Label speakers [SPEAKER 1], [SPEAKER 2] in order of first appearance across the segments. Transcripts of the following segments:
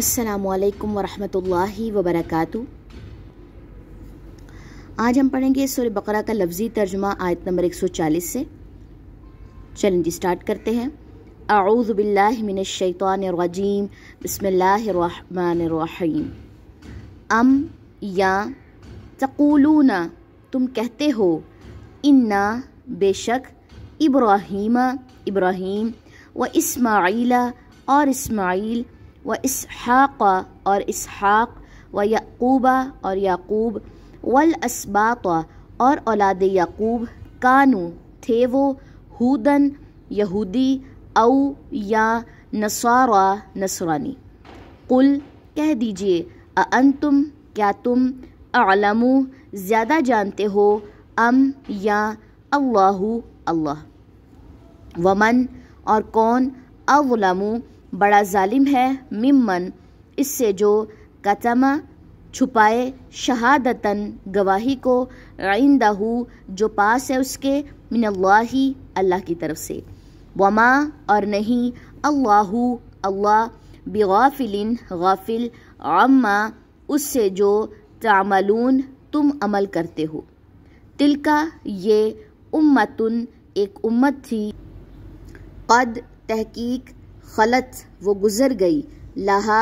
[SPEAKER 1] असलकम वरहमतुल्लाहि वबरकातु आज हम पढ़ेंगे सुर बकरा का लफ्ज़ी तर्जुमा आयत नंबर 140 से चलें जी स्टार्ट करते हैं आऊज़बिल्लिमिनशैतवानरजीम बसमीम अम या तकूलूना तुम कहते हो इन्ना बेशक इब्राहीमा इब्राहीम व इसमाइला और इस्माइल व इसहाक़ और इसहाक़ व याकूबा और याकूब वल असबात और औलाद याकूब कानू थे वो हूदन यहूदी अउ या नसारा नसरानी कुल कह दीजिए अन तुम क्या तुम अलमू ज़्यादा जानते हो अम या अल्लाह अल्लाह वमन और कौन अवलमू बड़ा जालिम है मिमन इससे जो कतमा छुपाए शहादतन गवाही को आइंदाहू जो पास है उसके मिनल्लाही अल्लाह की तरफ से वमा और नहीं अल्लाह अल्लाह बेगाफिलिन गाफिल आमा उससे जो तामलून तुम अमल करते हो तिलका ये उम्मतुन एक उम्मत थी कद तहकीक खलत वो गुज़र गई लहा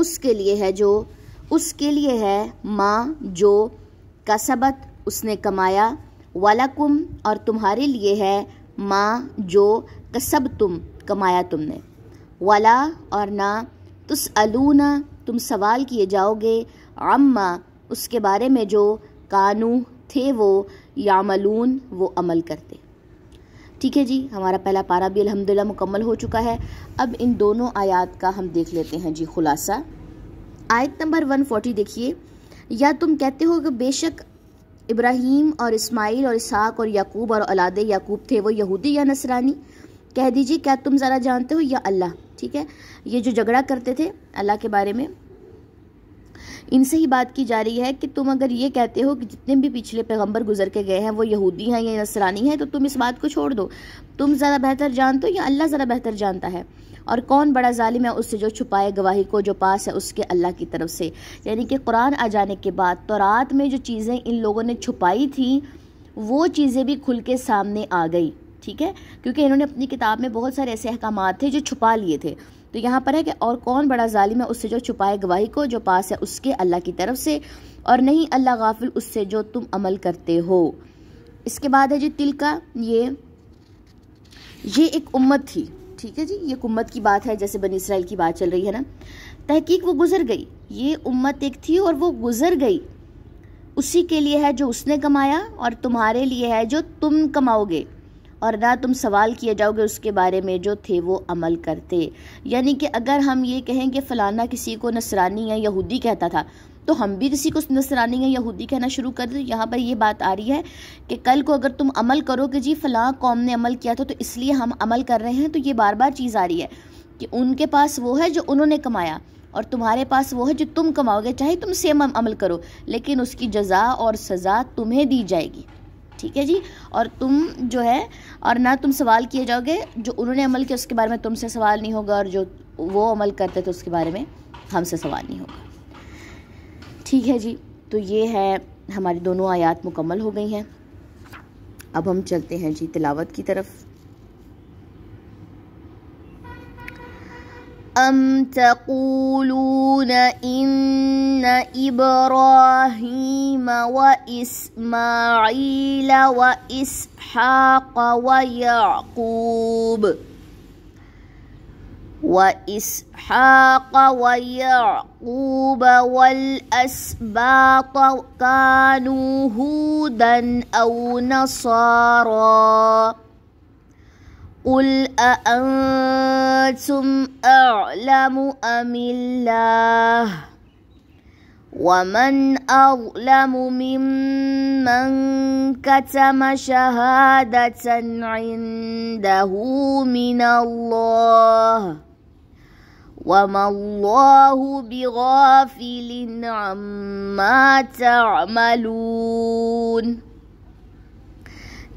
[SPEAKER 1] उसके लिए है जो उसके लिए है माँ जो कसबत उसने कमाया वालकुम और तुम्हारे लिए है माँ जो कसब तुम कमाया तुमने वाला और ना तुस अलूना तुम सवाल किए जाओगे अम्मा उसके बारे में जो कानू थे वो यामलून वो अमल करते ठीक है जी हमारा पहला पारा भी अलहमदिल्ला मुकम्मल हो चुका है अब इन दोनों आयात का हम देख लेते हैं जी खुलासा आयत नंबर 140 देखिए या तुम कहते हो कि बेशक इब्राहिम और इस्माइल और इसहाक और याकूब और अलाद याकूब थे वो यहूदी या नसरानी कह दीजिए क्या तुम ज़रा जानते हो या अल्लाह ठीक है ये जो झगड़ा करते थे अल्लाह के बारे में इनसे ही बात की जा रही है कि तुम अगर ये कहते हो कि जितने भी पिछले पैगंबर गुजर के गए हैं वो यहूदी हैं या नसरानी हैं तो तुम इस बात को छोड़ दो तुम ज़रा बेहतर जानते हो या अल्लाह ज़रा बेहतर जानता है और कौन बड़ा ालिम है उससे जो छुपाए गवाही को जो पास है उसके अल्लाह की तरफ से यानी कि कुरान आ जाने के बाद तो रात में जो चीज़ें इन लोगों ने छुपाई थी वो चीज़ें भी खुल के सामने आ गई ठीक है क्योंकि इन्होंने अपनी किताब में बहुत सारे ऐसे अहकाम थे जो छुपा लिए थे तो यहाँ पर है कि और कौन बड़ा ालिम है उससे जो छुपाए गवाही को जो पास है उसके अल्लाह की तरफ से और नहीं अल्लाह गाफिल उससे जो तुम अमल करते हो इसके बाद है जी तिल का ये ये एक उम्मत थी ठीक है जी ये उम्मत की बात है जैसे बनी इसराइल की बात चल रही है ना तहकीक वो गुजर गई ये उम्मत एक थी और वो गुजर गई उसी के लिए है जो उसने कमाया और तुम्हारे लिए है जो तुम कमाओगे और ना तुम सवाल किए जाओगे उसके बारे में जो थे वो अमल करते यानी कि अगर हम ये कहें कि फ़लाना किसी को नसरानी या यहूदी कहता था तो हम भी किसी को नसरानी या यहूदी कहना शुरू कर दें यहाँ पर ये बात आ रही है कि कल को अगर तुम अमल करो कि जी फ़लाँ कौम ने अमल किया था तो इसलिए हम अमल कर रहे हैं तो ये बार बार चीज़ आ रही है कि उनके पास वो है जो उन्होंने कमाया और तुम्हारे पास वो है जो तुम कमाओगे चाहे तुम सेम अमल करो लेकिन उसकी जजा और सज़ा तुम्हें दी जाएगी ठीक है जी और तुम जो है और ना तुम सवाल किए जाओगे जो उन्होंने अमल किया उसके बारे में तुमसे सवाल नहीं होगा और जो वो अमल करते थे उसके बारे में हमसे सवाल नहीं होगा ठीक है जी तो ये है हमारी दोनों आयात मुकम्मल हो गई हैं अब हम चलते हैं जी तिलावत की तरफ أم تقولون إن إبراهيم وإسماعيل وإسحاق ويعقوب وإسحاق ويعقوب والأسباط كانوا هودا أو نصارًا قل أأنتم أعلم أم الله ومن أظلم ممن كتم شهادة عنده من الله وما الله بغافل عما تعملون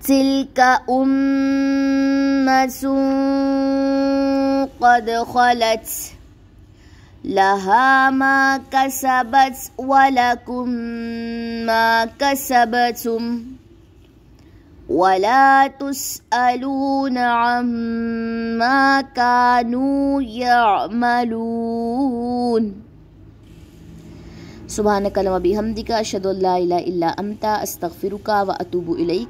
[SPEAKER 1] تلك أمة قد خلت لها ما كسبت ولكم ما كسبتم ولا تسألون عما كانوا يعملون سبحانك اللهم وبحمدك أشهد أن لا إله إلا أنت أستغفرك وأتوب إليك